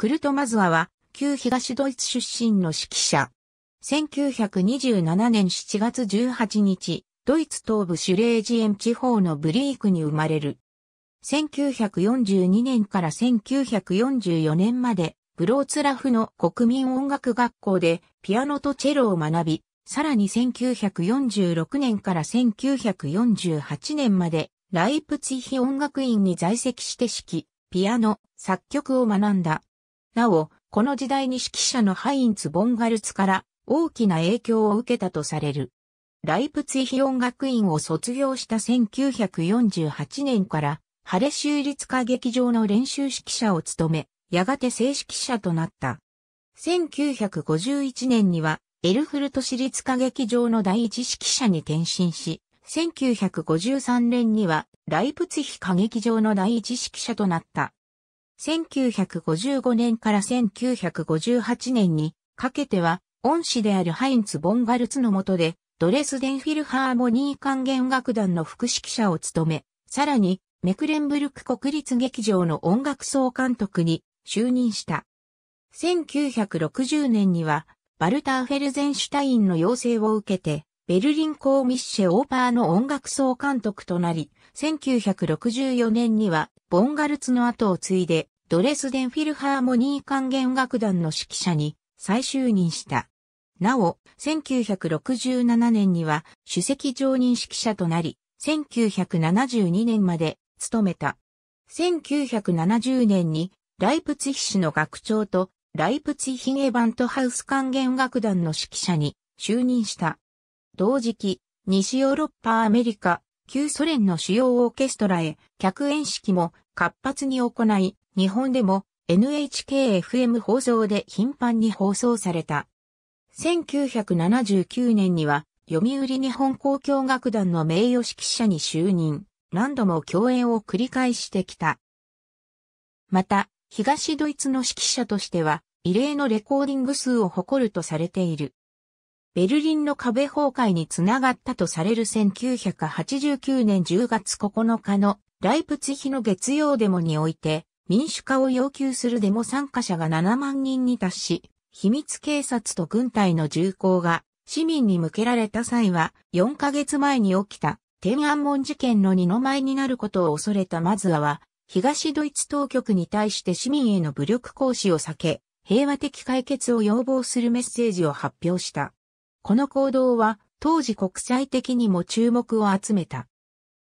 クルトマズワは、旧東ドイツ出身の指揮者。1927年7月18日、ドイツ東部シュレージエン地方のブリークに生まれる。1942年から1944年まで、ブローツラフの国民音楽学校でピアノとチェロを学び、さらに1946年から1948年まで、ライプツィヒ音楽院に在籍して指揮、ピアノ、作曲を学んだ。なお、この時代に指揮者のハインツ・ボンガルツから大きな影響を受けたとされる。ライプツィヒ音楽院を卒業した1948年からハレ州立歌劇場の練習指揮者を務め、やがて正式者となった。1951年にはエルフルト市立歌劇場の第一指揮者に転身し、1953年にはライプツィヒ歌劇場の第一指揮者となった。1955年から1958年にかけては、恩師であるハインツ・ボンガルツの下で、ドレスデンフィルハーモニー管弦楽団の副指揮者を務め、さらに、メクレンブルク国立劇場の音楽総監督に就任した。1960年には、バルター・フェルゼンシュタインの要請を受けて、ベルリンコー・ミッシェ・オーパーの音楽総監督となり、1964年には、ボンガルツの後を継いで、ドレスデンフィルハーモニー管弦楽団の指揮者に再就任した。なお、1967年には主席常任指揮者となり、1972年まで務めた。1970年にライプツヒ市の学長とライプツヒゲバントハウス管弦楽団の指揮者に就任した。同時期、西ヨーロッパアメリカ、旧ソ連の主要オーケストラへ客演式も活発に行い、日本でも NHKFM 放送で頻繁に放送された。1979年には、読売日本交響楽団の名誉指揮者に就任、何度も共演を繰り返してきた。また、東ドイツの指揮者としては、異例のレコーディング数を誇るとされている。ベルリンの壁崩壊につながったとされる1989年10月9日のライプツヒの月曜デモにおいて、民主化を要求するデモ参加者が7万人に達し、秘密警察と軍隊の銃口が市民に向けられた際は、4ヶ月前に起きた天安門事件の二の舞になることを恐れたマズアは、東ドイツ当局に対して市民への武力行使を避け、平和的解決を要望するメッセージを発表した。この行動は当時国際的にも注目を集めた。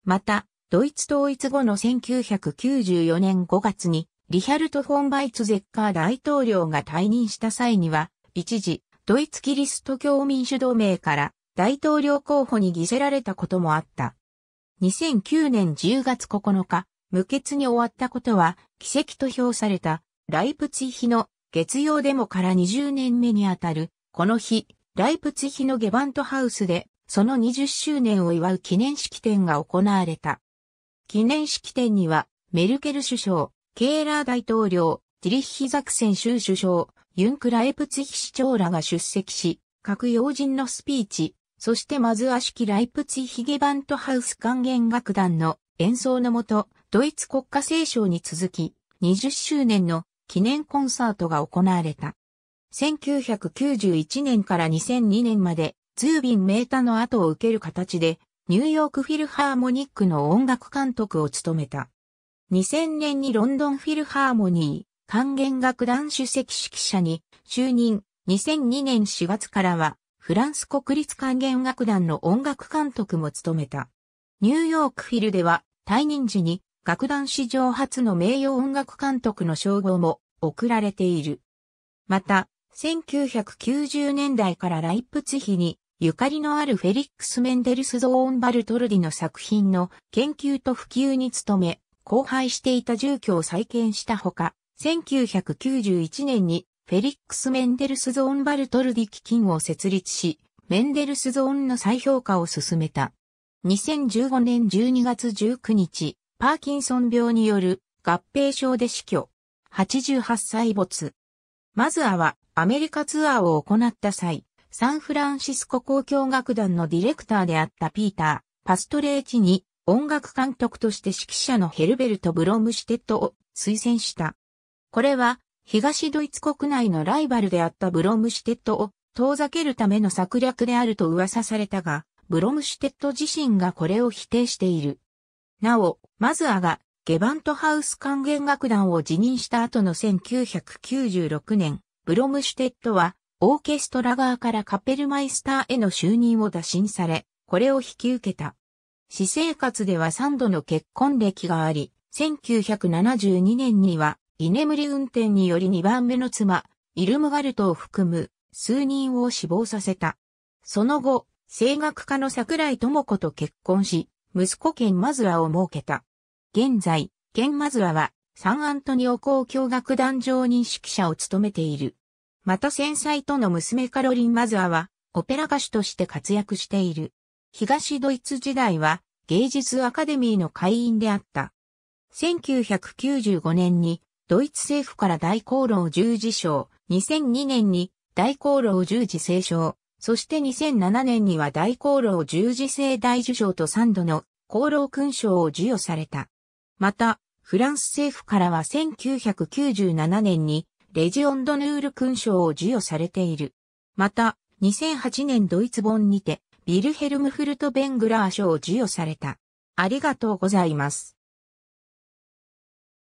また、ドイツ統一後の1994年5月に、リヒャルト・フォン・バイツゼッカー大統領が退任した際には、一時、ドイツキリスト教民主同盟から大統領候補に偽せられたこともあった。2009年10月9日、無血に終わったことは奇跡と評されたライプツィヒの月曜デモから20年目にあたる、この日、ライプツィヒのゲバントハウスで、その20周年を祝う記念式典が行われた。記念式典には、メルケル首相、ケーラー大統領、ディリッヒザクセン州首相、ユンクラエプツヒ市長らが出席し、各要人のスピーチ、そしてまずア式ライプツヒゲバントハウス管弦楽団の演奏のもと、ドイツ国家聖賞に続き、20周年の記念コンサートが行われた。1991年から2002年まで、ズービンメータの後を受ける形で、ニューヨークフィルハーモニックの音楽監督を務めた。2000年にロンドンフィルハーモニー管弦楽団主席指揮者に就任。2002年4月からはフランス国立管弦楽団の音楽監督も務めた。ニューヨークフィルでは退任時に楽団史上初の名誉音楽監督の称号も贈られている。また、1990年代からライプツヒにゆかりのあるフェリックス・メンデルス・ゾーン・バルトルディの作品の研究と普及に努め、荒廃していた住居を再建したほか、1991年にフェリックス・メンデルス・ゾーン・バルトルディ基金を設立し、メンデルス・ゾーンの再評価を進めた。2015年12月19日、パーキンソン病による合併症で死去。88歳没。マズアはアメリカツアーを行った際、サンフランシスコ交響楽団のディレクターであったピーター・パストレーチに音楽監督として指揮者のヘルベルト・ブロムシュテットを推薦した。これは東ドイツ国内のライバルであったブロムシュテットを遠ざけるための策略であると噂されたが、ブロムシュテット自身がこれを否定している。なお、マズアがゲバントハウス管弦楽団を辞任した後の1996年、ブロムシュテットはオーケストラ側からカペルマイスターへの就任を打診され、これを引き受けた。私生活では3度の結婚歴があり、1972年には、居眠り運転により2番目の妻、イルムガルトを含む数人を死亡させた。その後、声楽家の桜井智子と結婚し、息子ケンマズラを設けた。現在、ケンマズラはサンアントニオ公共楽団常任指揮者を務めている。また戦災との娘カロリン・マズアは、オペラ歌手として活躍している。東ドイツ時代は、芸術アカデミーの会員であった。1995年に、ドイツ政府から大功労十字賞、2002年に大功労十字聖賞、そして2007年には大功労十字聖大受賞と3度の功労勲章を授与された。また、フランス政府からは1997年にレジオンドヌール勲章を授与されている。また、2008年ドイツ本にて、ビルヘルムフルト・ベングラー賞を授与された。ありがとうございます。